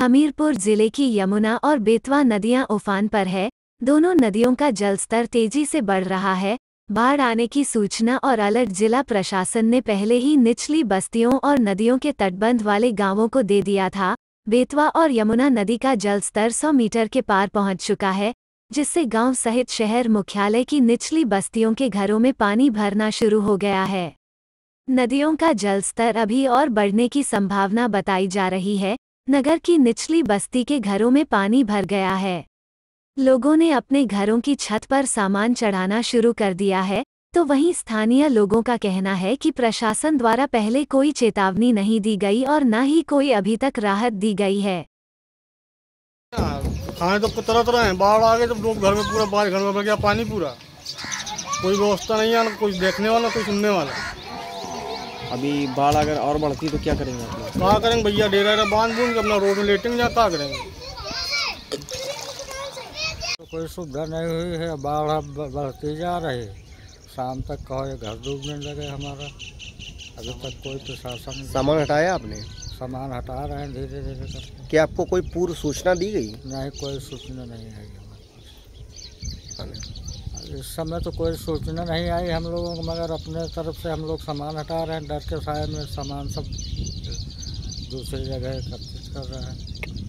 हमीरपुर जिले की यमुना और बेतवा नदियां उफान पर है दोनों नदियों का जलस्तर तेजी से बढ़ रहा है बाढ़ आने की सूचना और अलर्ट जिला प्रशासन ने पहले ही निचली बस्तियों और नदियों के तटबंध वाले गांवों को दे दिया था बेतवा और यमुना नदी का जलस्तर 100 मीटर के पार पहुंच चुका है जिससे गांव सहित शहर मुख्यालय की निचली बस्तियों के घरों में पानी भरना शुरू हो गया है नदियों का जलस्तर अभी और बढ़ने की संभावना बताई जा रही है नगर की निचली बस्ती के घरों में पानी भर गया है लोगों ने अपने घरों की छत पर सामान चढ़ाना शुरू कर दिया है तो वहीं स्थानीय लोगों का कहना है कि प्रशासन द्वारा पहले कोई चेतावनी नहीं दी गई और न ही कोई अभी तक राहत दी गई है खाने तो तरह तरह हैं बाढ़ आ गए तो लोग घर में पूरा बाढ़ घर में भर गया पानी पूरा कोई व्यवस्था नहीं है कुछ देखने वाला कोई सुनने वाला अभी बाढ़ अगर और बढ़ती तो क्या करेंगे कहाँ करेंगे भैया डेरा बांध बूंद अपना रोड में लेटेंगे या कहाँ करेंगे तो कोई सुविधा नहीं हुई है बाढ़ अब बढ़ती जा रही शाम तक कहो ये घर डूबने लगे हमारा अभी तक कोई प्रशासन सामान हटाया आपने सामान हटा रहे हैं धीरे धीरे करके क्या आपको कोई पूर्व सूचना दी गई नहीं कोई सूचना नहीं आई हमारे पास इस समय तो कोई सूचना नहीं आई हम लोगों को मगर अपने तरफ से हम लोग सामान हटा रहे हैं डर के साय में सामान सब दूसरी जगह एकत्रित कर रहे हैं